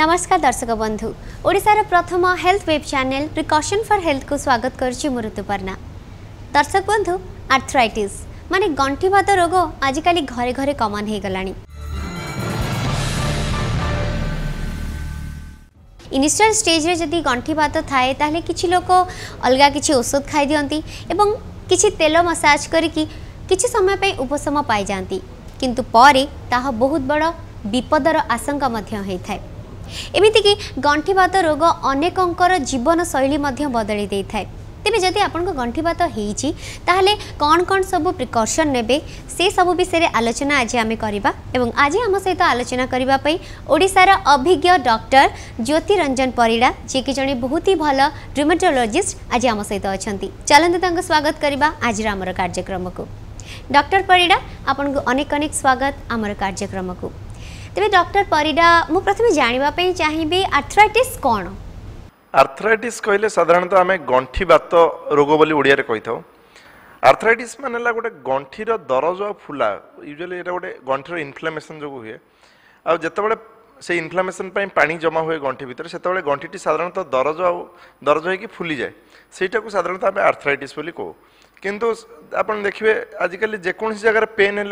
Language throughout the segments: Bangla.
नमस्कार दर्शक बंधु ओडार प्रथम हेल्थ वेब चैनल प्रिकसन फर हेल्थ को स्वागत करुँ ऋतुपर्णा दर्शक बंधु आर्थ्राइटिस माने भात रोग आजिका घरे घरे कमन हो गला इनिशियल स्टेज रे जदि गंठीवात थाए तो किछि लोक अलग किसी औषध खाई दियंती एवं तेल मसाज कर किछि समय पर उपशम पाई जाती किंतु पर बहुत बड़ विपदर आशंका ଏମିତିକି ଗଣ୍ଠିବାତ ରୋଗ ଅନେକଙ୍କର ଜୀବନଶୈଳୀ ମଧ୍ୟ ବଦଳି ଦେଇଥାଏ ତେବେ ଯଦି ଆପଣଙ୍କ ଗଣ୍ଠିବାତ ହେଇଛି ତାହେଲେ କ'ଣ କ'ଣ ସବୁ ପ୍ରିକସନ୍ ନେବେ ସେ ସବୁ ବିଷୟରେ ଆଲୋଚନା ଆଜି ଆମେ କରିବା ଏବଂ ଆଜି ଆମ ସହିତ ଆଲୋଚନା କରିବା ପାଇଁ ଓଡ଼ିଶାର ଅଭିଜ୍ଞ ଡକ୍ଟର ଜ୍ୟୋତି ରଞ୍ଜନ ପରିଡ଼ା ଯିଏକି ଜଣେ ବହୁତ ହି ଭଲ ରୁମେଟୋଲୋଜିଷ୍ଟ ଆଜି ଆମ ସହିତ ଅଛନ୍ତି ଚାଲନ୍ତୁ ତାଙ୍କୁ ସ୍ୱାଗତ କରିବା ଆଜିର ଆମର କାର୍ଯ୍ୟକ୍ରମକୁ ଡକ୍ଟର ପରିଡ଼ା ଆପଣଙ୍କୁ ଅନେକ ଅନେକ ସ୍ୱାଗତ ଆମର କାର୍ଯ୍ୟକ୍ରମକୁ तबे डॉक्टर परिडा मु प्रथमे जानिबा पई चाहिबे आर्थराइटिस कोन कहले साधारणत आमे गंठी बात रोग बोली उडिया रे कहिथौ गोटे गंठी रो दरज फुला युजुअली एटा गोटे गंठी रो इन्फ्लेमेशन हुए आ जते बडे से इन्फ्लेमेशन पई जमा हुए गंठी भितर से बडे गंठी टी साधारणत दरज आ दरज हो कि फुली जाय सेटा को साधारणत आमे आर्थराइटिस बोली को किंतु आपण देखिबे आजकल जगह पेन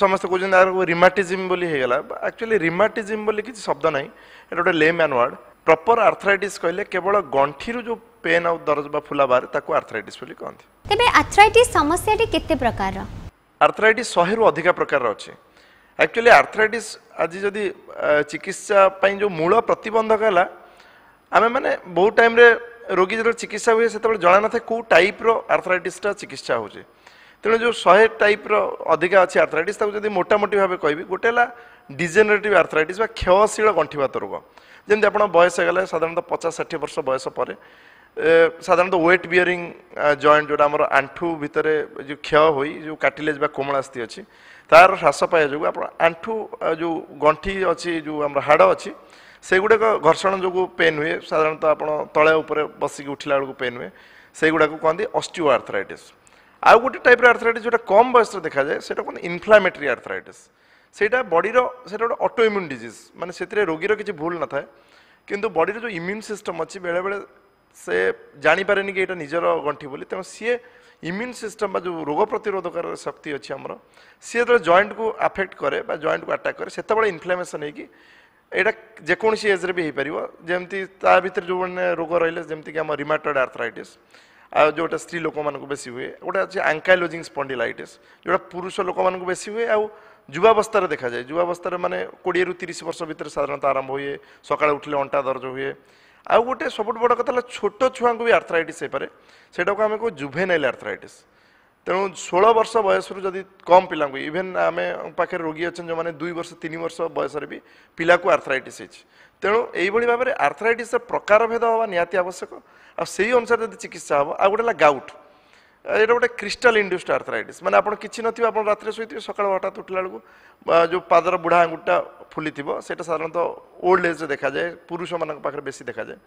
ସମସ୍ତେ କହୁଛନ୍ତି ଆର ରିମାଟିଜିମ୍ ବୋଲି ହେଇଗଲା ଆକ୍ଚୁଆଲି ରିମାଟିଜିମ୍ ବୋଲି କିଛି ଶବ୍ଦ ନାହିଁ ଏଇଟା ଗୋଟେ layman word proper arthritis କହିଲେ କେବଳ ଗଣ୍ଠିରୁ ଯେଉଁ ପେନ୍ ଆଉ ଦରଜ ବା ଫୁଲା ବାହାରେ ତାକୁ ଆର୍ଥରାଇଟିସ୍ ବୋଲି କହନ୍ତି ତେବେ ଆର୍ଥରାଇଟିସ୍ ସମସ୍ୟାଟି କେତେ ପ୍ରକାରର ଆର୍ଥରାଇଟିସ୍ ଶହେରୁ ଅଧିକା ପ୍ରକାରର ଅଛି ଆକ୍ଚୁଆଲି ଆର୍ଥରାଇଟିସ୍ ଆଜି ଯଦି ଚିକିତ୍ସା ପାଇଁ ଯେଉଁ ମୂଳ ପ୍ରତିବନ୍ଧକ ହେଲା ଆମେ ମାନେ ବହୁତ ଟାଇମ୍ରେ ରୋଗୀ ଯେତେବେଳେ ଚିକିତ୍ସା ହୁଏ ସେତେବେଳେ ଜଣାନଥାଏ କେଉଁ ଟାଇପ୍ର ଆର୍ଥରାଇଟିସ୍ଟା ଚିକିତ୍ସା ହେଉଛି ତେଣୁ ଯେଉଁ ଶହେ ଟାଇପ୍ର ଅଧିକା ଅଛି ଆର୍ଥରାଇଟିସ୍ ତାକୁ ଯଦି ମୋଟାମୋଟି ଭାବେ କହିବି ଗୋଟେ ହେଲା ଡିଜେନେରେଟିଭ୍ ଆର୍ଥରାଇଟିସ୍ ବା କ୍ଷୟଶୀଳ ଗଣ୍ଠିବାତ ରୋଗ ଯେମିତି ଆପଣ ବୟସ ହେଇଗଲେ ସାଧାରଣତଃ ପଚାଶ ଷାଠିଏ ବର୍ଷ ବୟସ ପରେ ସାଧାରଣତଃ ୱେଟ୍ ବିୟରିଂ ଜଏଣ୍ଟ ଯେଉଁଟା ଆମର ଆଣ୍ଠୁ ଭିତରେ ଯେଉଁ କ୍ଷୟ ହୋଇ ଯେଉଁ କାଟିଲେଜ୍ ବା କୋମଳାସ୍ଥି ଅଛି ତାର ହ୍ରାସ ପାଇବା ଯୋଗୁଁ ଆପଣ ଆଣ୍ଠୁ ଯେଉଁ ଗଣ୍ଠି ଅଛି ଯେଉଁ ଆମର ହାଡ଼ ଅଛି ସେଗୁଡ଼ାକ ଘର୍ଷଣ ଯୋଗୁଁ ପେନ୍ ହୁଏ ସାଧାରଣତଃ ଆପଣ ତଳେ ଉପରେ ବସିକି ଉଠିଲା ବେଳକୁ ପେନ୍ ହୁଏ ସେଗୁଡ଼ାକୁ କହନ୍ତି ଅଷ୍ଟିଓ ଆର୍ଥରାଇଟିସ୍ ଆଉ ଗୋଟେ ଟାଇପ୍ର ଆର୍ଥରାଇଟିସ୍ ଯେଉଁଟା କମ୍ ବୟସରେ ଦେଖାଯାଏ ସେଇଟା କ'ଣ ଇନଫ୍ଲାମେଟେରୀ ଆର୍ଥରାଇଟିସ୍ ସେଇଟା ବଡ଼ିର ସେଇଟା ଗୋଟେ ଅଟୋ ଇମ୍ୟୁନ୍ ଡିଜିଜ୍ ମାନେ ସେଥିରେ ରୋଗୀର କିଛି ଭୁଲ ନଥାଏ କିନ୍ତୁ ବଡ଼ିର ଯେଉଁ ଇମ୍ୟୁନ୍ ସିଷ୍ଟମ୍ ଅଛି ବେଳେବେଳେ ସେ ଜାଣିପାରେନି କି ଏଇଟା ନିଜର ଗଣ୍ଠି ବୋଲି ତେଣୁ ସିଏ ଇମ୍ୟୁନ୍ ସିଷ୍ଟମ୍ ବା ଯେଉଁ ରୋଗ ପ୍ରତିରୋଧକର ଶକ୍ତି ଅଛି ଆମର ସିଏ ଯେତେବେଳେ ଜଏଣ୍ଟକୁ ଆଫେକ୍ଟ କରେ ବା ଜଏଣ୍ଟକୁ ଆଟାକ୍ କରେ ସେତେବେଳେ ଇନଫ୍ଲାମେସନ୍ ହେଇକି ଏଇଟା ଯେକୌଣସି ଏଜ୍ରେ ବି ହେଇପାରିବ ଯେମିତି ତା ଭିତରେ ଯେଉଁମାନେ ରୋଗ ରହିଲେ ଯେମିତିକି ଆମ ରିମାଟଏଡ଼୍ ଆର୍ଥରାଇଟିସ୍ ଯେଉଁଟା ସ୍ତ୍ରୀ ଲୋକମାନଙ୍କୁ ବେଶୀ ହୁଏ ଗୋଟେ ଅଛି ଆଙ୍କାଇଲୋଜିଂ ସ୍ପଣ୍ଡିଲାଇଟିସ୍ ଯେଉଁଟା ପୁରୁଷ ଲୋକମାନଙ୍କୁ ବେଶୀ ହୁଏ ଆଉ ଯୁବାବସ୍ଥାରେ ଦେଖାଯାଏ ଯୁବାବସ୍ଥାରେ ମାନେ କୋଡ଼ିଏରୁ ତିରିଶ ବର୍ଷ ଭିତରେ ସାଧାରଣତଃ ଆରମ୍ଭ ହୁଏ ସକାଳେ ଉଠିଲେ ଅଣ୍ଟା ଦରଜ ହୁଏ ଆଉ ଗୋଟେ ସବୁଠୁ ବଡ଼ କଥା ହେଲା ଛୋଟ ଛୁଆଙ୍କୁ ବି ଆର୍ଥରାଇଟିସ୍ ହେଇପାରେ ସେଇଟାକୁ ଆମେ କହୁ ଜୁଭେନାଇଲ୍ ଆର୍ଥରାଇଟିସ୍ ତେଣୁ ଷୋହଳ ବର୍ଷ ବୟସରୁ ଯଦି କମ୍ ପିଲାଙ୍କୁ ଇଭେନ୍ ଆମେ ପାଖରେ ରୋଗୀ ଅଛନ୍ତି ଯେଉଁମାନେ ଦୁଇ ବର୍ଷ ତିନି ବର୍ଷ ବୟସରେ ବି ପିଲାକୁ ଆର୍ଥରାଇଟିସ୍ ହେଇଛି ତେଣୁ ଏଇଭଳି ଭାବରେ ଆର୍ଥରାଇଟିସ୍ର ପ୍ରକାରଭେଦ ହେବା ନିହାତି ଆବଶ୍ୟକ ଆଉ ସେଇ ଅନୁସାରେ ଯଦି ଚିକିତ୍ସା ହେବ ଆଉ ଗୋଟେ ହେଲା ଗାଉଟ୍ এটা গোটে ক্রিষ্টাল ইন্ডুসড আর্থরাইটিস মানে আপনার কিছু নথিবে আপনার রাত্রে শুয়ে সকাল হঠাৎ উঠিলা বেড়ে যে পাদর বুড়া আঙ্গুটা ফুলি সেটা সাধারণত ওল্ড এজে দেখা যায় পুরুষ মান পাখে বেশি দেখা যায়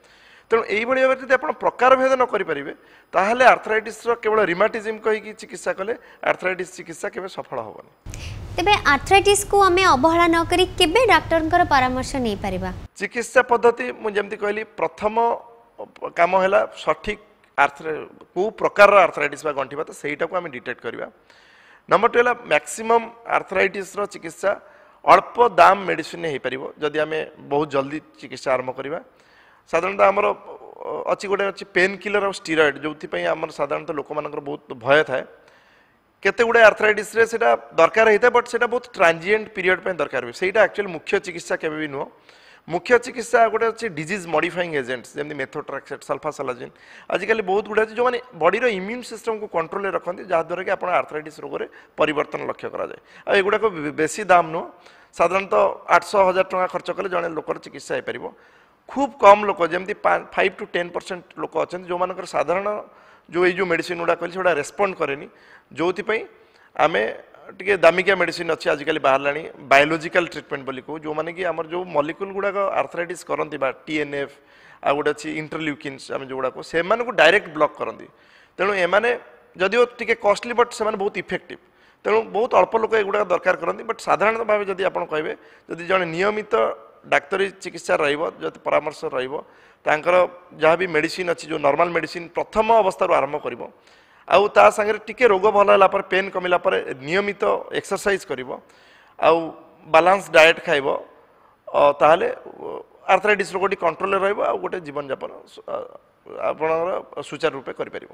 ତେଣୁ ଏଇଭଳି ଭାବରେ ଯଦି ଆପଣ ପ୍ରକାରଭେଦ ନ କରିପାରିବେ ତାହେଲେ ଆର୍ଥରାଇଟିସ୍ର କେବଳ ରିମାଟିଜିମ୍ କହିକି ଚିକିତ୍ସା କଲେ ଆର୍ଥରାଇଟିସ୍ ଚିକିତ୍ସା କେବେ ସଫଳ ହେବନି ତେବେ ଆର୍ଥରାଇଟିସ୍କୁ ଆମେ ଅବହେଳା ନ କରି କେବେ ଡାକ୍ତରଙ୍କର ପରାମର୍ଶ ନେଇପାରିବା ଚିକିତ୍ସା ପଦ୍ଧତି ମୁଁ ଯେମିତି କହିଲି ପ୍ରଥମ କାମ ହେଲା ସଠିକ୍ ଆର୍ଥ କେଉଁ ପ୍ରକାରର ଆର୍ଥରାଇଟିସ୍ ବା ଗଣ୍ଠି ବାତ ସେଇଟାକୁ ଆମେ ଡିଟେକ୍ଟ କରିବା ନମ୍ବର ଟୁ ହେଲା ମ୍ୟାକ୍ସିମମ୍ ଆର୍ଥରାଇଟିସ୍ର ଚିକିତ୍ସା ଅଳ୍ପ ଦାମ ମେଡ଼ିସିନ୍ ହୋଇପାରିବ ଯଦି ଆମେ ବହୁତ ଜଲ୍ଦି ଚିକିତ୍ସା ଆରମ୍ଭ କରିବା সাধারণত আমার ଅଛି ଗୋଟେ ଅଛି ପେନ୍ କିଲର୍ ଆଉ ଷ୍ଟିରଏଡ୍ ଯେଉଁଥିପାଇଁ ଆମର ସାଧାରଣତଃ ଲୋକମାନଙ୍କର ବହୁତ ଭୟ ଥାଏ କେତେ ଗୁଡ଼ାଏ ଆର୍ଥରାଇଟିସ୍ରେ ସେଇଟା ଦରକାର ହେଇଥାଏ ବଟ୍ ସେଇଟା ବହୁତ ଟ୍ରାଞ୍ଜିଏଣ୍ଟ ପିରିୟଡ଼ ପାଇଁ ଦରକାର ହୁଏ ସେଇଟା ଆକ୍ଚୁଆଲି ମୁଖ୍ୟ ଚିକିତ୍ସା କେବେ ବି ନୁହଁ ମୁଖ୍ୟ ଚିକିତ୍ସା ଗୋଟେ ଅଛି ଡିଜିଜ୍ ମଡିଫାଇଂ ଏଜେଣ୍ଟସ୍ ଯେମିତି ମେଥୋଟ୍ରାକ୍ସେଟ୍ ସଲ୍ଫାସଲାଜିନ୍ ଆଜିକାଲି ବହୁତ ଗୁଡ଼େ ଅଛି ଯେଉଁମାନେ ବଡ଼ିର ଇମ୍ୟୁନ୍ ସିଷ୍ଟମ୍କୁ କଣ୍ଟ୍ରୋଲରେ ରଖନ୍ତି ଯାହାଦ୍ୱାରା କି ଆପଣ ଆର୍ଥରାଇଟିସ୍ ରୋଗରେ ପରିବର୍ତ୍ତନ ଲକ୍ଷ୍ୟ କରାଯାଏ ଆଉ ଏଗୁଡ଼ାକ ବେଶୀ ଦାମ୍ ନୁହଁ ସାଧାରଣତଃ ଆଠଶହ ହଜାର ଟଙ୍କା ଖର୍ଚ୍ଚ କଲେ ଜଣେ ଲୋକର ଚିକିତ୍ସା ହେଇପାରିବ খুব কম লোক যেমনি ফাইভ টু টেন পরসেন্ট লোক অনেক যে সাধারণ যে এই যে মেডিসিন গুড়া কহিলি সেগুলা রেসপন্ড করেনি যেপাই আমি টিকে দামিকা মেডিসিন অছি আজকাল বাহারা বায়োলোজিকাল ট্রিটমেন্ট বলে কু যে কি আমার যে মলিকুল গুড়া আর্থরাইটিস করতে বা টিএনএফ আউ গোটে অছি ইন্টরলিউকিন্স আমি যেগুড়া সে ডাইরেক্ট ব্লক করতে তেমন এমানে যদিও টিকে কস্টলি বট সে বহুত ইফেক্টিভ তেমন বহুত অল্প লোক এগুলা দরকার করতে বট সাধারণত ভাবে যদি আপনার কে যদি জন নিয়মিত ডাক্তারি চিকিৎসা রহব যদি পরামর্শ রহব তাঁর যা বি মেডিসিন অছি যে নর্মাল মেডিসিন প্রথম অবস্থার আরম্ভ করব আউ তা সাথে টিকে রোগ ভাল হল পরে পেন কমিলা পরে নিয়মিত এক্সরসাইজ করব আউ বালান্স ডায়েট খাইব তাহলে আর্থরাইটিস রোগটি কন্ট্রোলে রহব আউ গোটে জীবনযাপন আপনার সুচারু রূপে করে পারিব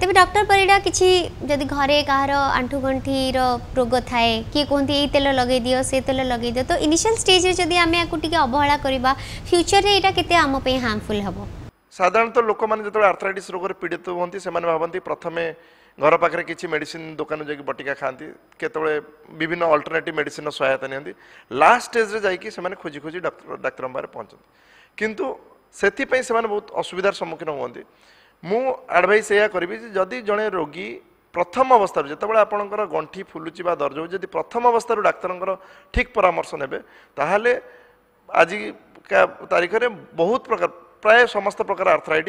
ତେବେ ଡକ୍ଟର ପରିଡ଼ା କିଛି ଯଦି ଘରେ କାହାର ଆଣ୍ଠୁଗଣ୍ଠିର ରୋଗ ଥାଏ କିଏ କୁହନ୍ତି ଏଇ ତେଲ ଲଗାଇ ଦିଅ ସେ ତେଲ ଲଗାଇ ଦିଅ ତ ଇନିସିଆଲ୍ ଷ୍ଟେଜ୍ରେ ଯଦି ଆମେ ୟାକୁ ଟିକେ ଅବହେଳା କରିବା ଫ୍ୟୁଚର୍ରେ ଏଇଟା କେତେ ଆମ ପାଇଁ ହାର୍ମଫୁଲ୍ ହେବ ସାଧାରଣତଃ ଲୋକମାନେ ଯେତେବେଳେ ଆର୍ଥରାଇଟିସ୍ ରୋଗରେ ପୀଡ଼ିତ ହୁଅନ୍ତି ସେମାନେ ଭାବନ୍ତି ପ୍ରଥମେ ଘର ପାଖରେ କିଛି ମେଡ଼ିସିନ ଦୋକାନରୁ ଯାଇକି ବଟିକା ଖାଆନ୍ତି କେତେବେଳେ ବିଭିନ୍ନ ଅଲ୍ଟରନେଟିଭ୍ ମେଡ଼ିସିନର ସହାୟତା ନିଅନ୍ତି ଲାଷ୍ଟ ଷ୍ଟେଜ୍ରେ ଯାଇକି ସେମାନେ ଖୋଜି ଖୋଜି ଡାକ୍ତର ଡାକ୍ତରଙ୍କ ପାଖରେ ପହଞ୍ଚନ୍ତି କିନ୍ତୁ ସେଥିପାଇଁ ସେମାନେ ବହୁତ ଅସୁବିଧାର ସମ୍ମୁଖୀନ ହୁଅନ୍ତି म आडभैस यहाँ कि जिजे रोगी प्रथम अवस्था आप गठी फुलुची बा दर प्रथम अवस्था डाक्तरको ठिक परमर्श ने आज तारिखले बहुत प्रकार प्राय समस्त प्रकार आर्थरैट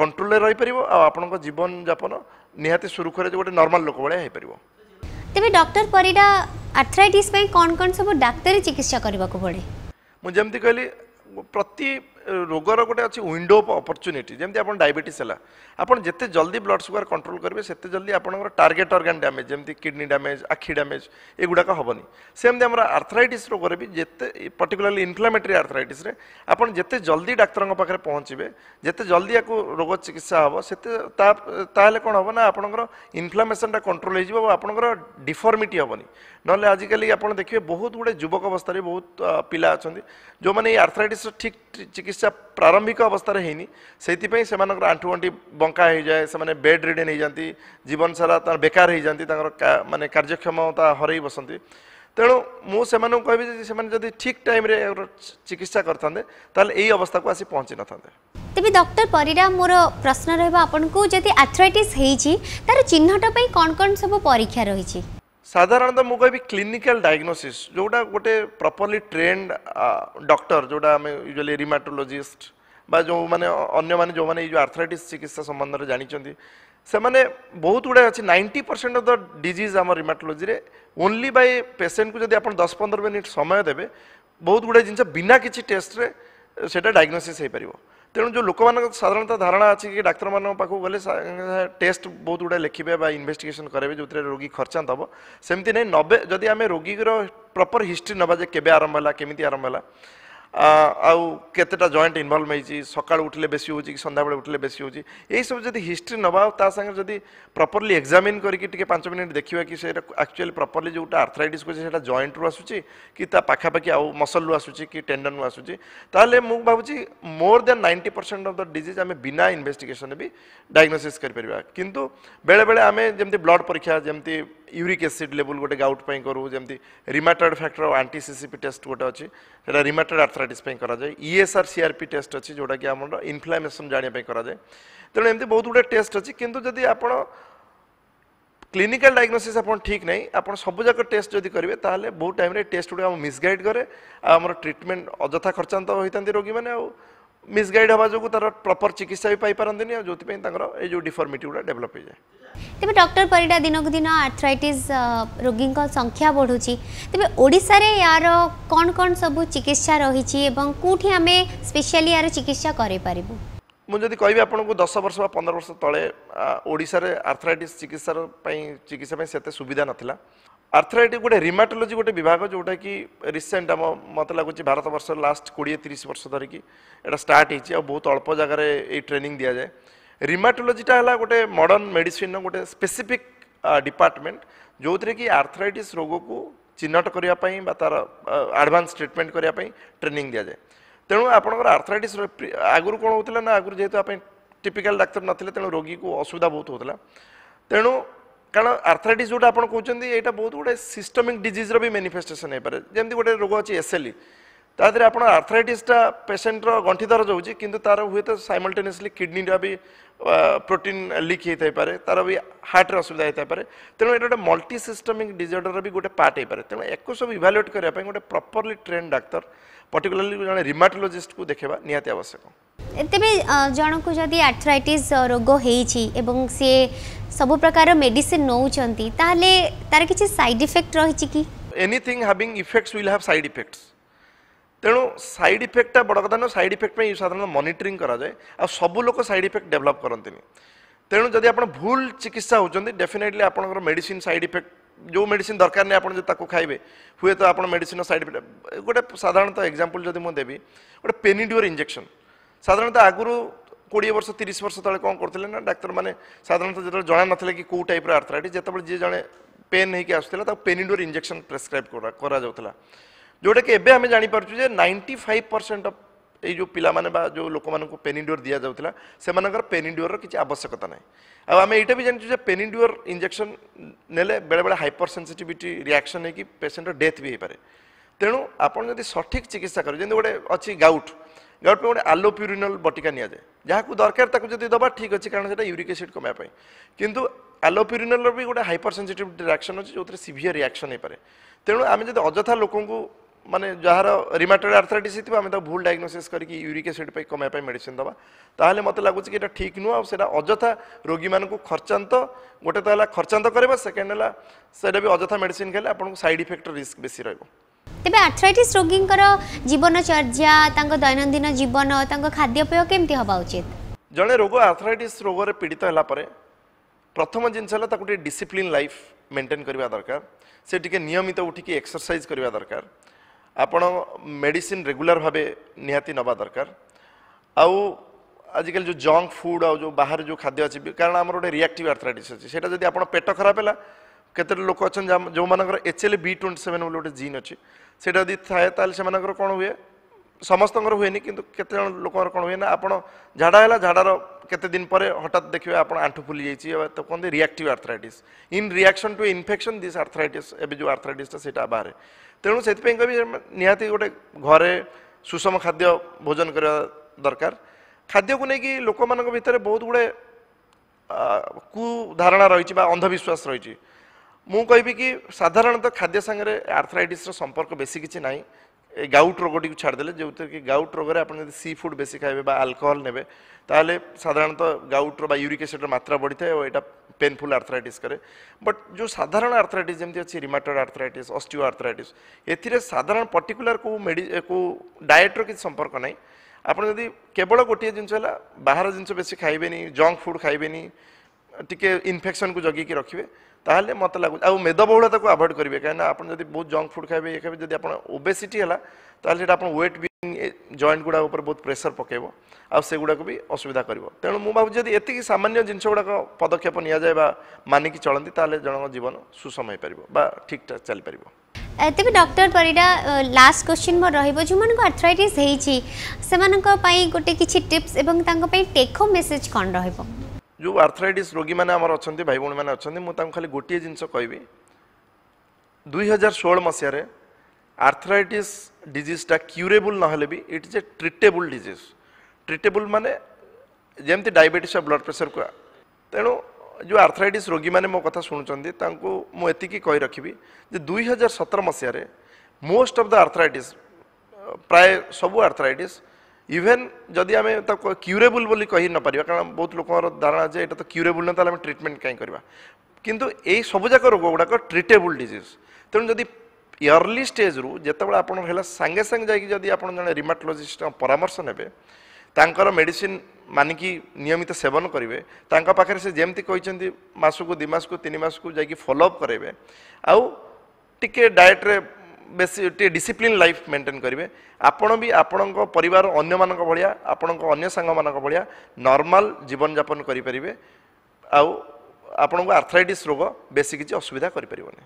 कन्ट्रोल रहिपार जीवन जापन निहति गोटे नर्माल लोक भाइ पारेको डक्टर परिडा सब आर्थरैटर चिकित्सा पढे म जम्ति कहली प्रति রোগর গোটে অছি উইন্ডো অফ অপরচুনিটি যেমন আপনার ডায়াবেটিস হল আপনার যেতে জলদি ব্লড সুগার কন্ট্রোল করবে সেত জলদি আপনার টার্গেট অর্গান ড্যামেজ যেমন কিডনি ড্যামেজ আখি ড্যামেজ এগুড়াক হবনি সেমি আমার আর্থরাইটিস রোগরে বি যেতে পর্টিকুলারলি ইনফ্লামেটরি আর্থরাইটিসে আপনার যেতে জলদি ডাক্তার পাখে পৌঁছবে যেতে জলদি আকু রোগ চিকিৎসা হব সেতে তাহলে কোণ হব না আপনার ইনফ্লামেশনটা কন্ট্রোল হয়ে যাব আপনার ডিফর্মিটি হবনি নহলে আজিকালি আপনার দেখবে বহুত গুড়ে যুবক অবস্থায় বহুত পিলা অনেক যে আর্থরাইটিস ঠিক চিকিৎসা चिक प्रारम्भिक बंका आन्ठु गन्ठी बङ्काइजा बेड जीवन सारा जीवनसारा बेकार है जान्ति कार्यमता हरे बसु ठीक टाइम चिकित्सा गरि अवस्थाको आसि पहचि नथाँदै तपाईँ डक्टर परिडा मोर प्रश्न रहेको एथरैटिस चिह्न कन् सब परीक्षा र সাধারণত মু কবি ক্লিনিকাল ডায়াগনোসিস যেটা গোটে প্রপরলি ট্রেন্ড ডক্টর যেটা আমি ইউজুয়ালি রিমাটোলোজিস্ট বা যে অন্য মানে যে এই যে আর্থরাইটিস চিকিৎসা সম্বন্ধে জাঁচান সেমানে বহুত গুড়ায়ে আছে ninety percent of the disease আমার রিমাটোলোজিরে ওনলি বাই পেসেন্টকে যদি আপনার দশ পনেরো মিনিট সময় দেবে বহুত গুড়ায়ে জিনিস বিনা কিছু টেস্টরে সেটা ডায়াগনোসিস হয়ে পারিব ତେଣୁ ଯେଉଁ ଲୋକମାନଙ୍କ ସାଧାରଣତଃ ଧାରଣା ଅଛି କି ଡାକ୍ତରମାନଙ୍କ ପାଖକୁ ଗଲେ ଟେଷ୍ଟ ବହୁତ ଗୁଡ଼ାଏ ଲେଖିବେ ବା ଇନଭେଷ୍ଟିଗେସନ୍ କରିବେ ଯେଉଁଥିରେ ରୋଗୀ ଖର୍ଚ୍ଚାନ୍ତ ହେବ ସେମିତି ନାହିଁ ନବେ ଯଦି ଆମେ ରୋଗୀର ପ୍ରପର୍ ହିଷ୍ଟ୍ରି ନେବା ଯେ କେବେ ଆରମ୍ଭ ହେଲା କେମିତି ଆରମ୍ଭ ହେଲା ଆଉ କେତେଟା ଜଏଣ୍ଟ ଇନଭଲ୍ଭ ହେଇଛି ସକାଳୁ ଉଠିଲେ ବେଶୀ ହେଉଛି କି ସନ୍ଧ୍ୟାବେଳେ ଉଠିଲେ ବେଶୀ ହେଉଛି ଏଇସବୁ ଯଦି ହିଷ୍ଟ୍ରି ନେବା ଆଉ ତା ସାଙ୍ଗରେ ଯଦି ପ୍ରପରଲି ଏକ୍ଜାମିନ୍ କରିକି ଟିକେ ପାଞ୍ଚ ମିନିଟ୍ ଦେଖିବା କି ସେଇଟା ଆକ୍ଚୁଆଲି ପ୍ରପରଲି ଯେଉଁଟା ଆର୍ଥରାଇଟିସ୍ କରୁଛି ସେଇଟା ଜଏଣ୍ଟରୁ ଆସୁଛି କି ତା ପାଖାପାଖି ଆଉ ମସଲରୁ ଆସୁଛି କି ଟେଣ୍ଡନରୁ ଆସୁଛି ତାହେଲେ ମୁଁ ଭାବୁଛି more than ninety percent of the disease ଆମେ ବିନା ଇନଭେଷ୍ଟିଗେସନ୍ରେ ବି ଡାଇଗ୍ନୋସିସ୍ କରିପାରିବା କିନ୍ତୁ ବେଳେବେଳେ ଆମେ ଯେମିତି ବ୍ଲଡ଼ ପରୀକ୍ଷା ଯେମିତି ୟୁରିକ୍ ଏସିଡ୍ ଲେବୁଲ୍ ଗୋଟେ ଗାଉଟ୍ ପାଇଁ କରୁ ଯେମିତି rheumatoid factor anti CCP test ଗୋଟେ ଅଛି ସେଇଟା ରିମାଟଏଡ୍ ଆର୍ଥରାଇଟିସ୍ ଆର୍ଥରାଇଟିସ୍ ପାଇଁ କରାଯାଏ ଇଏସ୍ଆର୍ ସିଆର୍ପି ଟେଷ୍ଟ ଅଛି ଯେଉଁଟାକି ଆମର ଇନଫ୍ଲାମେସନ୍ ଜାଣିବା ପାଇଁ କରାଯାଏ ତେଣୁ ଏମିତି ବହୁତ ଗୁଡ଼ିଏ ଟେଷ୍ଟ ଅଛି କିନ୍ତୁ ଯଦି ଆପଣ ক্লিনিকাল ডায়াগনোসিস আপনার ঠিক নাই আপনার সবুজাক টেস্ট যদি করবে তাহলে বহু টাইমে টেস্ট গুড়ি মিসগাইড করে আমার ট্রিটমেন্ট অযথা খরচান্ত হয়ে রোগী মানে মিসগাইড হওয়া যোগ তার প্রপর চিকিৎসা বি পাইপারতেনি আউপাই তাঁর এই যে ডিফর্মিটি গুড়া ডেভেলপ হয়ে তবে ডক্টর পরিডা দিনকু দিন আর্থ্রাইটিস রোগী সংখ্যা বড়ুচি তবে ওড়শার ইয়ার কোণ কোণ সব চিকিৎসা রয়েছে এবং কোটি আমি স্পেশালি ইয়ার চিকিৎসা করে পারিবু ମୁଁ ଯଦି କହିବି ଆପଣଙ୍କୁ ଦଶ ବର୍ଷ ବା ପନ୍ଦର ବର୍ଷ ତଳେ ଓଡ଼ିଶାରେ ଆର୍ଥରାଇଟିସ୍ ଚିକିତ୍ସାର ପାଇଁ ଚିକିତ୍ସା ପାଇଁ ସେତେ ସୁବିଧା ନଥିଲା ଆର୍ଥରାଇଟିକ୍ ଗୋଟେ ରିମାଟୋଲୋଜି ଗୋଟେ ବିଭାଗ ଯେଉଁଟାକି ରିସେଣ୍ଟ ଆମ ମୋତେ ଲାଗୁଛି ଭାରତ ବର୍ଷର ଲାଷ୍ଟ କୋଡ଼ିଏ ତିରିଶ ବର୍ଷ ଧରିକି ଏଇଟା ଷ୍ଟାର୍ଟ ହେଇଛି ଆଉ ବହୁତ ଅଳ୍ପ ଜାଗାରେ ଏଇ ଟ୍ରେନିଂ ଦିଆଯାଏ ରିମାଟୋଲୋଜିଟା ହେଲା ଗୋଟେ ମଡ଼ର୍ଣ୍ଣ ମେଡ଼ିସିନ୍ର ଗୋଟେ ସ୍ପେସିଫିକ୍ ଡିପାର୍ଟମେଣ୍ଟ ଯେଉଁଥିରେ କି ଆର୍ଥରାଇଟିସ୍ ରୋଗକୁ ଚିହ୍ନଟ କରିବା ପାଇଁ ବା ତା'ର ଆଡ଼ଭାନ୍ସ ଟ୍ରିଟମେଣ୍ଟ କରିବା ପାଇଁ ଟ୍ରେନିଂ ଦିଆଯାଏ ତେଣୁ ଆପଣଙ୍କର ଆର୍ଥରାଇଟିସ୍ ଆଗରୁ କ'ଣ ହେଉଥିଲା ନା ଆଗରୁ ଯେହେତୁ ଆପଣ ଟିପିକାଲ ଡାକ୍ତର ନଥିଲେ ତେଣୁ ରୋଗୀକୁ ଅସୁବିଧା ବହୁତ ହେଉଥିଲା ତେଣୁ কারণ আর্থারাইটিস যেটা আপনার কোচেন এটা বহু গোটে সিস্টমিক ডিজিজর বি ম্যানিফেস্টেসন হয়েপরে যেমন গোটে রোগ আছে এসএলই তা দিয়ে আপনার আর্থারাইটিসটা পেসেন্টর গণ্ঠি দরজ হচ্ছে কিন্তু তার হুয়েত সাইমলটেনিয়সলি কিডনিটা বি প্রোটিন লিক হয়ে হয়েথাইপরে তার বি হার্টের অসুবিধা হয়ে হয়েথাইপরে তেমন এটা গোটে মল্টি সিস্টমিক ডিজর্ডর বি গোটে পার্ট হয়ে হয়েপরে তেমন একু সব ইভালুয়েট করা গোটে প্রপরলি ট্রেন ডাক্তার পর্টিকুলারলি জন রিমাটোলোজিস্ট কু দেখবা নিহতি আবশ্যক তেমনি জনক যদি আর্থরাইটিস রোগ হয়েছি এবং সে সবু প্রকার মেডিসিন নৌচন্তি তাহলে তার কিছু সাইড ইফেক্ট রয়েছে কি anything having effects will have side effects তেণু সাইড ইফেক্টটা বড় কথা নয় সাইড ইফেক্ট পাই সাধারণত মনিটরিং করা যায় আর সবু লোক সাইড ইফেক্ট ডেভেলপ করতেনি তেণু যদি আপনার ভুল চিকিৎসা হচ্ছেন ডেফিনেটলি আপনার মেডিসিন সাইড ইফেক্ট যে মেডিসিন দরকার নেই আপনার যদি তাকে খাইবে হুয়েত আপনার মেডিসিন সাইড ইফেক্ট গোটে সাধারণত এক্সাম্পল যদি মু দেবি গোটে পেনিডিওর ইঞ্জেকশন সাধারণত আগুরু কোড়িয়ে বর্ষ তিরিশ বর্ষ তলে কম করলে না ডাক্তার মানে সাধারণত যেটা জানা নথিলে কি কেউ টাইপর আর্থ্রাইটিস যেতবে যে জনে পেন হয়েকি আসুলা তাকে পেনিডোর ইঞ্জেকশন প্রেসক্রাইব করা যাওয়া ଯେଉଁଟାକି ଏବେ ଆମେ ଜାଣିପାରୁଛୁ ଯେ ନାଇଣ୍ଟି ଫାଇଭ୍ ପରସେଣ୍ଟ ଅଫ୍ ଏଇ ଯେଉଁ ପିଲାମାନେ ବା ଯେଉଁ ଲୋକମାନଙ୍କୁ ପେନିଡିଓର ଦିଆଯାଉଥିଲା ସେମାନଙ୍କର ପେନିଡିଓର କିଛି ଆବଶ୍ୟକତା ନାହିଁ ଆଉ ଆମେ ଏଇଟା ବି ଜାଣିଛୁ ଯେ ପେନିଡିଓର ଇଞ୍ଜେକ୍ସନ୍ ନେଲେ ବେଳେବେଳେ ହାଇପର୍ ସେନ୍ସିଟିଭିଟି ରିଆକ୍ସନ୍ ହେଇକି ପେସେଣ୍ଟର ଡେଥ୍ ବି ହେଇପାରେ ତେଣୁ ଆପଣ ଯଦି ସଠିକ୍ ଚିକିତ୍ସା କରିବେ ଯେମିତି ଗୋଟେ ଅଛି ଗାଉଟ୍ ଗଟ୍ ପାଇଁ ଗୋଟେ ଆଲୋପ୍ୟୁରିନାଲ୍ ବଟିକା ନିଆଯାଏ ଯାହାକୁ ଦରକାର ତାକୁ ଯଦି ଦେବା ଠିକ୍ ଅଛି କାରଣ ସେଇଟା ୟୁରିକ୍ ଏସିଡ୍ କମାଇବା ପାଇଁ କିନ୍ତୁ ଆଲୋପ୍ୟୁରିନାଲ୍ର ବି ଗୋଟେ ହାଇପର୍ ସେନ୍ସିଟିଭ୍ ରିଆକ୍ସନ୍ ଅଛି ଯେଉଁଥିରେ ସିଭିୟର୍ ରିଆକ୍ସନ୍ ହେଇପାରେ ତେଣୁ ଆମେ ଯଦି ଅଯଥା ଲୋକଙ୍କୁ ମାନେ ଯାହାର ରିମାଟେଡ୍ ଆର୍ଥରାଇଟିସ୍ ହେଇଥିବ ଆମେ ତାକୁ ଭୁଲ ଡାଇଗ୍ନୋସିସ୍ କରିକି ୟୁରିକ୍ ଏସିଡ୍ ପାଇଁ କମାଇବା ପାଇଁ ମେଡ଼ିସିନ୍ ଦେବା ତାହେଲେ ମୋତେ ଲାଗୁଛି କି ଏଇଟା ଠିକ୍ ନୁହଁ ଆଉ ସେଇଟା ଅଯଥା ରୋଗୀମାନଙ୍କୁ ଖର୍ଚ୍ଚାନ୍ତ ଗୋଟେ ତ ହେଲା ଖର୍ଚ୍ଚାନ୍ତ କରିବା ସେକେଣ୍ଡ ହେଲା ସେଇଟା ବି ଅଯଥା ମେଡ଼ିସିନ୍ ଖାଇଲେ ଆପଣଙ୍କୁ ସାଇଡ୍ ଇଫେକ୍ଟ ରିସ୍କ ବେଶୀ ରହିବ ତେବେ ଆର୍ଥରାଇଟିସ୍ ରୋଗୀଙ୍କର ଜୀବନଚର୍ଯ୍ୟା ତାଙ୍କ ଦୈନନ୍ଦିନ ଜୀବନ ତାଙ୍କ ଖାଦ୍ୟପେୟ କେମିତି ହେବା ଉଚିତ ଜଣେ ରୋଗ ଆର୍ଥରାଇଟିସ୍ ରୋଗରେ ପୀଡ଼ିତ ହେଲା ପରେ ପ୍ରଥମ ଜିନିଷ ହେଲା ତାକୁ ଟିକେ ଡିସିପ୍ଲିନ୍ ଲାଇଫ୍ ମେଣ୍ଟେନ୍ କରିବା ଦରକାର ସେ ଟିକେ ନିୟମିତ ଉଠିକି ଏକ୍ସରସାଇଜ୍ କରିବା ଦରକାର ଆପଣ ମେଡ଼ିସିନ୍ ରେଗୁଲାର ଭାବେ ନିହାତି ନେବା ଦରକାର ଆଉ আজকাল যে জঙ্ক ফুড আউ যে বাহারে যে খাদ্য আছে কারণ আমার গোটে রিয়াক্টিভ আর্থরাইটিস আছে সেটা যদি আপনার পেট খারাপ হল କେତେଟା ଲୋକ ଅଛନ୍ତି ଯେଉଁମାନଙ୍କର H L B twenty seven ବୋଲି ଗୋଟେ ଜିନ୍ ଅଛି ସେଇଟା ଯଦି ଥାଏ ତାହେଲେ ସେମାନଙ୍କର କ'ଣ ହୁଏ ସମସ୍ତଙ୍କର ହୁଏନି କିନ୍ତୁ କେତେ ଜଣ ଲୋକଙ୍କର କ'ଣ ହୁଏ ନା ଆପଣ ଝାଡ଼ା ହେଲା ଝାଡ଼ାର କେତେ ଦିନ ପରେ ହଠାତ୍ ଦେଖିବେ ଆପଣ ଆଣ୍ଠୁ ଫୁଲି ଯାଇଛି ତ କୁହନ୍ତି reactive arthritis in reaction to infection this arthritis ଏବେ ଯେଉଁ ଆର୍ଥରାଇଟିସ୍ଟା ସେଇଟା ବାହାରେ ତେଣୁ ସେଥିପାଇଁ କହିବି ନିହାତି ଗୋଟେ ଘରେ ସୁଷମ ଖାଦ୍ୟ ଭୋଜନ କରିବା ଦରକାର ଖାଦ୍ୟକୁ ନେଇକି ଲୋକମାନଙ୍କ ଭିତରେ ବହୁତ ଗୁଡ଼େ କୁଧାରଣା ରହିଛି ବା ଅନ୍ଧବିଶ୍ୱାସ ରହିଛି ମୁଁ କହିବି କି ସାଧାରଣତଃ ଖାଦ୍ୟ ସାଙ୍ଗରେ ଆର୍ଥରାଇଟିସ୍ର ସମ୍ପର୍କ ବେଶୀ କିଛି ନାହିଁ ଏ ଗାଉଟ୍ ରୋଗଟିକୁ ଛାଡ଼ିଦେଲେ ଯେଉଁଥିରେ କି ଗାଉଟ୍ ରୋଗରେ ଆପଣ ଯଦି ସି ଫୁଡ଼୍ ବେଶୀ ଖାଇବେ ବା ଆଲକୋହଲ୍ ନେବେ ତାହେଲେ ସାଧାରଣତଃ ଗାଉଟ୍ର ବା ୟୁରିକ୍ ଏସିଡ଼୍ର ମାତ୍ରା ବଢ଼ିଥାଏ ଓ ଏଇଟା ପେନ୍ଫୁଲ୍ ଆର୍ଥରାଇଟିସ୍ କରେ ବଟ୍ ଯେଉଁ ସାଧାରଣ ଆର୍ଥରାଇଟିସ୍ ଯେମିତି ଅଛି ରିମାଟୋଡ଼ ଆର୍ଥରାଇଟିସ୍ ଅଷ୍ଟିଓ ଆର୍ଥରାଇଟିସ୍ ଏଥିରେ ସାଧାରଣ ପର୍ଟିକୁଲାର କେଉଁ ମେଡି କେଉଁ ଡାଏଟ୍ର କିଛି ସମ୍ପର୍କ ନାହିଁ ଆପଣ ଯଦି କେବଳ ଗୋଟିଏ ଜିନିଷ ହେଲା ବାହାର ଜିନିଷ ବେଶୀ ଖାଇବେନି ଜଙ୍କ ଫୁଡ଼୍ ଖାଇବେନି ଟିକେ ଇନଫେକ୍ସନ୍କୁ ଜଗିକି ରଖିବେ ତାହେଲେ ମୋତେ ଲାଗୁଛି ଆଉ ମେଦବହୁଳତାକୁ ଆଭଏଡ଼ କରିବେ କାହିଁକିନା ଆପଣ ଯଦି ବହୁତ ଜଙ୍କ ଫୁଡ଼୍ ଖାଇବେ ଇଏ ଖାଇବେ ଯଦି ଆପଣ ଓବେସିଟି ହେଲା ତାହେଲେ ସେଟା ଆପଣ ୱେଟ୍ ବିନ୍ ଜଏଣ୍ଟ ଗୁଡ଼ାକ ଉପରେ ବହୁତ ପ୍ରେସର ପକାଇବ ଆଉ ସେଗୁଡ଼ାକୁ ବି ଅସୁବିଧା କରିବ ତେଣୁ ମୁଁ ଭାବୁଛି ଯଦି ଏତିକି ସାମାନ୍ୟ ଜିନିଷ ଗୁଡ଼ାକ ପଦକ୍ଷେପ ନିଆଯାଏ ବା ମାନିକି ଚଳନ୍ତି ତାହେଲେ ଜଣଙ୍କ ଜୀବନ ସୁଷମ ହେଇପାରିବ ବା ଠିକ୍ଠାକ୍ ଚାଲିପାରିବ ତେବେ ଡକ୍ଟର ପରିଡ଼ା ଲାଷ୍ଟ କ୍ୱେଶ୍ଚିନ୍ ମୋର ରହିବ ଯେଉଁମାନଙ୍କୁ ଆର୍ଥରାଇଟିସ୍ ହେଇଛି ସେମାନଙ୍କ ପାଇଁ ଗୋଟେ କିଛି ଟିପ୍ସ ଏବଂ ତାଙ୍କ ପାଇଁ ଟେକ୍ ହୋମ୍ ମେସେଜ୍ କ'ଣ ରହିବ ଯେଉଁ ଆର୍ଥରାଇଟିସ୍ ରୋଗୀମାନେ ଆମର ଅଛନ୍ତି ଭାଇ ଭଉଣୀମାନେ ଅଛନ୍ତି ମୁଁ ତାଙ୍କୁ ଖାଲି ଗୋଟିଏ ଜିନିଷ କହିବି ଦୁଇ ହଜାର ଷୋହଳ ମସିହାରେ ଆର୍ଥରାଇଟିସ୍ ଡିଜିଜ୍ଟା କ୍ୟୁରେବୁଲ୍ ନହେଲେ ବି ଇଟ୍ ଇଜ୍ ଏ ଟ୍ରିଟେବୁଲ୍ ଡିଜିଜ୍ ଟ୍ରିଟେବୁଲ୍ ମାନେ ଯେମିତି ଡାଇବେଟିସ୍ ଆଉ ବ୍ଲଡ଼ ପ୍ରେସରକୁ ତେଣୁ ଯେଉଁ ଆର୍ଥରାଇଟିସ୍ ରୋଗୀମାନେ ମୋ କଥା ଶୁଣୁଛନ୍ତି ତାଙ୍କୁ ମୁଁ ଏତିକି କହି ରଖିବି ଯେ ଦୁଇ ହଜାର ସତର ମସିହାରେ ମୋଷ୍ଟ ଅଫ୍ ଦ ଆର୍ଥରାଇଟିସ୍ ପ୍ରାୟ ସବୁ ଆର୍ଥରାଇଟିସ୍ ইভেন যদি আমি তাକୁ କ୍ୟୁରେବୁଲ୍ ବୋଲି କହି ନପାରିବା କାରଣ ବହୁତ ଲୋକଙ୍କର ଧାରଣା ଯେ ଏଇଟା ତ କ୍ୟୁରେବୁଲ୍ ନୁହେଁ ତାହେଲେ ଆମେ ଟ୍ରିଟମେଣ୍ଟ କାହିଁ କରିବା କିନ୍ତୁ ଏଇ ସବୁଯାକ ରୋଗ ଗୁଡ଼ାକ ଟ୍ରିଟେବୁଲ୍ ଡିଜିଜ୍ ତେଣୁ ଯଦି ଇୟର୍ଲି ଷ୍ଟେଜ୍ରୁ ଯେତେବେଳେ ଆପଣଙ୍କର ହେଲା ସାଙ୍ଗେ ସାଙ୍ଗେ ଯାଇକି ଯଦି ଆପଣ ଜଣେ ରିମାଟୋଲୋଜିଷ୍ଟଙ୍କ ପରାମର୍ଶ ନେବେ ତାଙ୍କର ମେଡ଼ିସିନ୍ ମାନିକି ନିୟମିତ ସେବନ କରିବେ ତାଙ୍କ ପାଖରେ ସେ ଯେମିତି କହିଛନ୍ତି ମାସକୁ ଦୁଇ ମାସକୁ ତିନି ମାସକୁ ଯାଇକି ଫଲୋଅପ୍ କରାଇବେ ଆଉ ଟିକେ ଡାଏଟ୍ରେ ବେଶୀ ଟିକେ ଡିସିପ୍ଲିନ୍ ଲାଇଫ୍ ମେଣ୍ଟେନ୍ କରିବେ ଆପଣ ବି ଆପଣଙ୍କ ପରିବାର ଅନ୍ୟମାନଙ୍କ ଭଳିଆ ଆପଣଙ୍କ ଅନ୍ୟ ସାଙ୍ଗମାନଙ୍କ ଭଳିଆ ନର୍ମାଲ୍ ଜୀବନଯାପନ କରିପାରିବେ ଆଉ ଆପଣଙ୍କୁ ଆର୍ଥରାଇଟିସ୍ ରୋଗ ବେଶୀ କିଛି ଅସୁବିଧା କରିପାରିବନି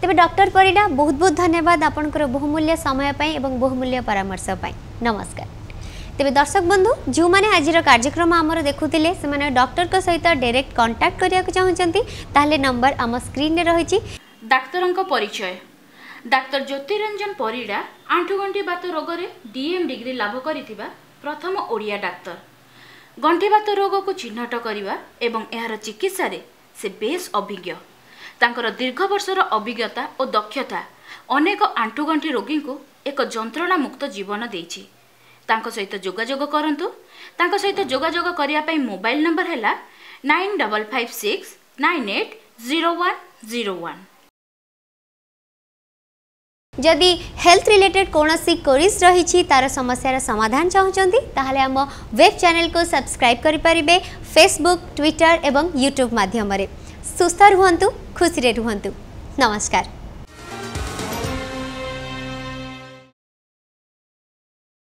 ତେବେ ଡକ୍ଟର ପରିଡ଼ା ବହୁତ ବହୁତ ଧନ୍ୟବାଦ ଆପଣଙ୍କର ବହୁମୂଲ୍ୟ ସମୟ ପାଇଁ ଏବଂ ବହୁମୂଲ୍ୟ ପରାମର୍ଶ ପାଇଁ ନମସ୍କାର ତେବେ ଦର୍ଶକ ବନ୍ଧୁ ଯେଉଁମାନେ ଆଜିର କାର୍ଯ୍ୟକ୍ରମ ଆମର ଦେଖୁଥିଲେ ସେମାନେ ଡକ୍ଟରଙ୍କ ସହିତ ଡାଇରେକ୍ଟ କଣ୍ଟାକ୍ଟ କରିବାକୁ ଚାହୁଁଛନ୍ତି ତାହେଲେ ନମ୍ବର ଆମ ସ୍କ୍ରିନ୍ରେ ରହିଛି ଡାକ୍ତରଙ୍କ ପରିଚୟ ଡାକ୍ତର ଜ୍ୟୋତିରଞ୍ଜନ ପରିଡ଼ା ଆଣ୍ଠୁଗଣ୍ଠି ବାତ ରୋଗରେ ଡିଏମ୍ ଡିଗ୍ରୀ ଲାଭ କରିଥିବା ପ୍ରଥମ ଓଡ଼ିଆ ଡାକ୍ତର ଗଣ୍ଠି ଗଣ୍ଠିବାତ ରୋଗକୁ ଚିହ୍ନଟ କରିବା ଏବଂ ଏହାର ଚିକିତ୍ସାରେ ସେ ବେଶ୍ ଅଭିଜ୍ଞ ତାଙ୍କର ଦୀର୍ଘ ବର୍ଷର ଅଭିଜ୍ଞତା ଓ ଦକ୍ଷତା ଅନେକ ଆଣ୍ଠୁଗଣ୍ଠି ରୋଗୀଙ୍କୁ ଏକ ଯନ୍ତ୍ରଣା ମୁକ୍ତ ଜୀବନ ଦେଇଛି ତାଙ୍କ ସହିତ ଯୋଗାଯୋଗ କରନ୍ତୁ ତାଙ୍କ ସହିତ ଯୋଗାଯୋଗ କରିବା ପାଇଁ ମୋବାଇଲ ନମ୍ବର ହେଲା nine double five six nine eight zero one zero one जदि हेल्थ रिलेटेड कौन क्वरीज रही तार समस्या समाधान चाहते तेल आम वेब चैनल को सब्सक्राइब करेंगे फेसबुक ट्विटर और यूट्यूब मध्यम सुस्थ रुंतु खुशी रुहतु नमस्कार